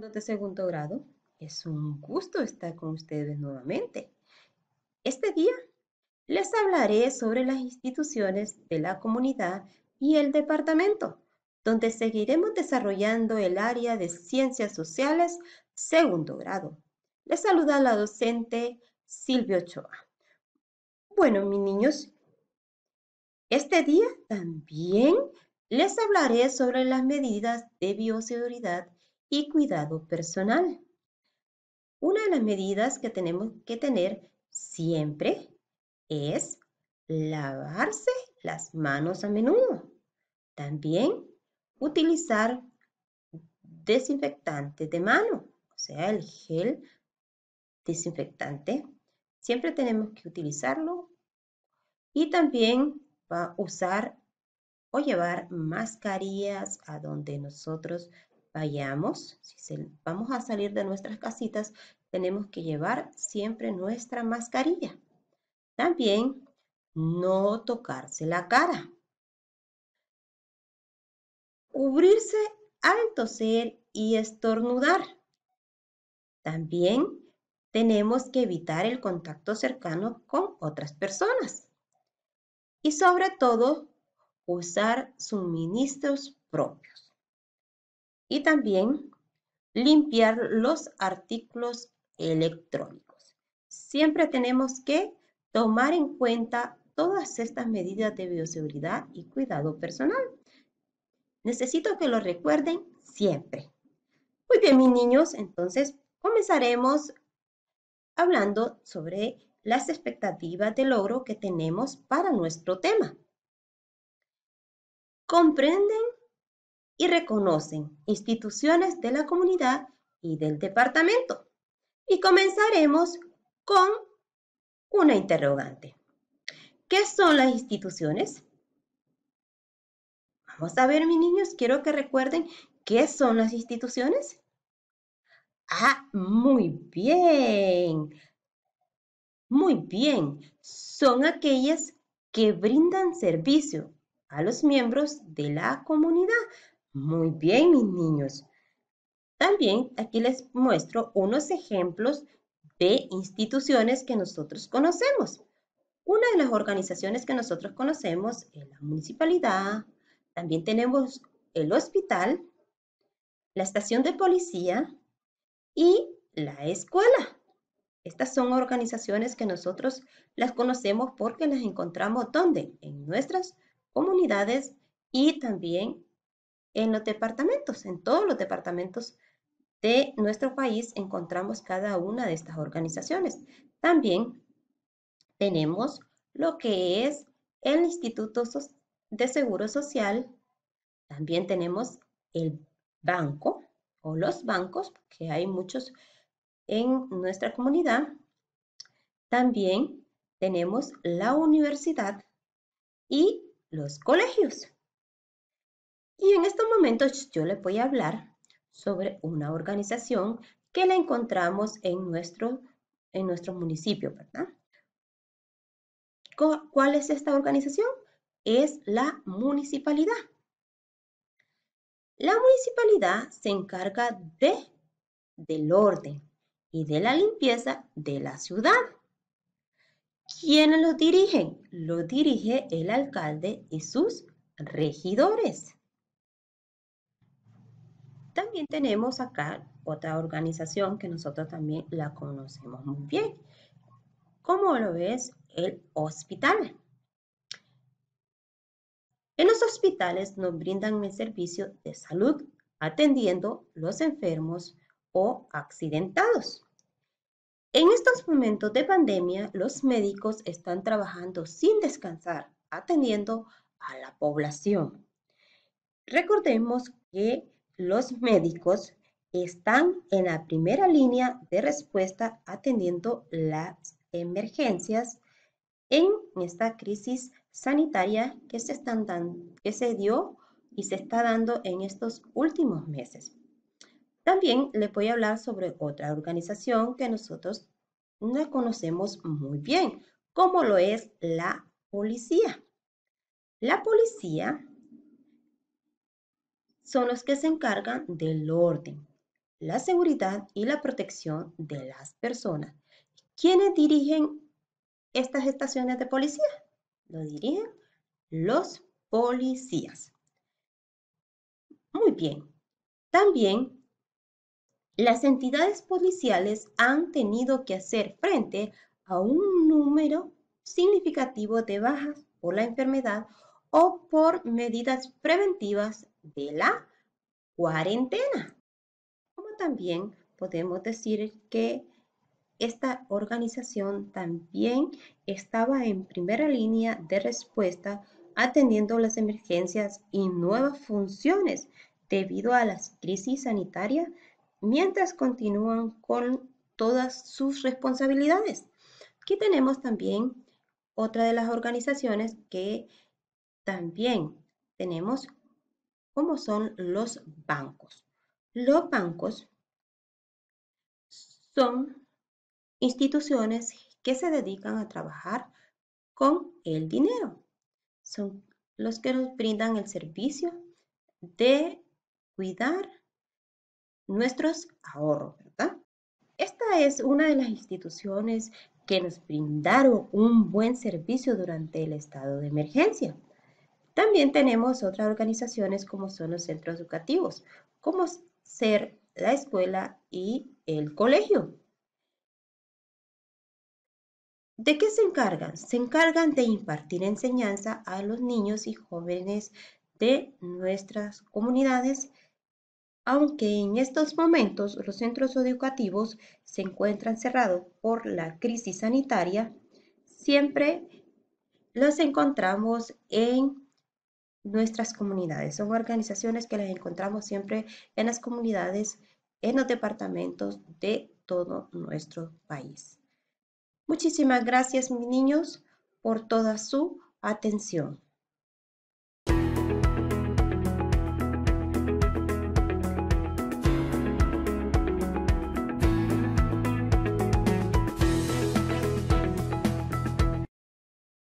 de segundo grado, es un gusto estar con ustedes nuevamente. Este día les hablaré sobre las instituciones de la comunidad y el departamento, donde seguiremos desarrollando el área de ciencias sociales segundo grado. Les saluda la docente Silvia Ochoa. Bueno, mis niños, este día también les hablaré sobre las medidas de bioseguridad y cuidado personal. Una de las medidas que tenemos que tener siempre es lavarse las manos a menudo. También utilizar desinfectante de mano, o sea, el gel desinfectante. Siempre tenemos que utilizarlo. Y también usar o llevar mascarillas a donde nosotros vayamos, si vamos a salir de nuestras casitas, tenemos que llevar siempre nuestra mascarilla. También no tocarse la cara. Cubrirse al toser y estornudar. También tenemos que evitar el contacto cercano con otras personas. Y sobre todo, usar suministros propios y también limpiar los artículos electrónicos. Siempre tenemos que tomar en cuenta todas estas medidas de bioseguridad y cuidado personal. Necesito que lo recuerden siempre. Muy bien, mis niños, entonces comenzaremos hablando sobre las expectativas de logro que tenemos para nuestro tema. ¿Comprenden y reconocen instituciones de la comunidad y del departamento. Y comenzaremos con una interrogante. ¿Qué son las instituciones? Vamos a ver, mis niños, quiero que recuerden qué son las instituciones. Ah, muy bien. Muy bien. Son aquellas que brindan servicio a los miembros de la comunidad muy bien, mis niños. También aquí les muestro unos ejemplos de instituciones que nosotros conocemos. Una de las organizaciones que nosotros conocemos es la municipalidad. También tenemos el hospital, la estación de policía y la escuela. Estas son organizaciones que nosotros las conocemos porque las encontramos ¿dónde? En nuestras comunidades y también en los departamentos, en todos los departamentos de nuestro país encontramos cada una de estas organizaciones. También tenemos lo que es el Instituto de Seguro Social, también tenemos el banco o los bancos, que hay muchos en nuestra comunidad. También tenemos la universidad y los colegios. Y en estos momentos yo les voy a hablar sobre una organización que la encontramos en nuestro, en nuestro municipio, ¿verdad? ¿Cuál es esta organización? Es la municipalidad. La municipalidad se encarga de, del orden y de la limpieza de la ciudad. ¿Quiénes lo dirigen? Lo dirige el alcalde y sus regidores. También tenemos acá otra organización que nosotros también la conocemos muy bien, como lo es el hospital. En los hospitales nos brindan el servicio de salud atendiendo los enfermos o accidentados. En estos momentos de pandemia, los médicos están trabajando sin descansar, atendiendo a la población. Recordemos que los médicos están en la primera línea de respuesta atendiendo las emergencias en esta crisis sanitaria que se, dando, que se dio y se está dando en estos últimos meses. También les voy a hablar sobre otra organización que nosotros no conocemos muy bien, como lo es la policía. La policía son los que se encargan del orden, la seguridad y la protección de las personas. ¿Quiénes dirigen estas estaciones de policía? Lo dirigen los policías. Muy bien. También las entidades policiales han tenido que hacer frente a un número significativo de bajas por la enfermedad o por medidas preventivas de la cuarentena. Como también podemos decir que esta organización también estaba en primera línea de respuesta atendiendo las emergencias y nuevas funciones debido a las crisis sanitarias mientras continúan con todas sus responsabilidades. Aquí tenemos también otra de las organizaciones que también tenemos ¿Cómo son los bancos. Los bancos son instituciones que se dedican a trabajar con el dinero. Son los que nos brindan el servicio de cuidar nuestros ahorros, ¿verdad? Esta es una de las instituciones que nos brindaron un buen servicio durante el estado de emergencia. También tenemos otras organizaciones como son los centros educativos, como ser la escuela y el colegio. ¿De qué se encargan? Se encargan de impartir enseñanza a los niños y jóvenes de nuestras comunidades, aunque en estos momentos los centros educativos se encuentran cerrados por la crisis sanitaria, siempre los encontramos en nuestras comunidades. Son organizaciones que las encontramos siempre en las comunidades, en los departamentos de todo nuestro país. Muchísimas gracias, mis niños, por toda su atención.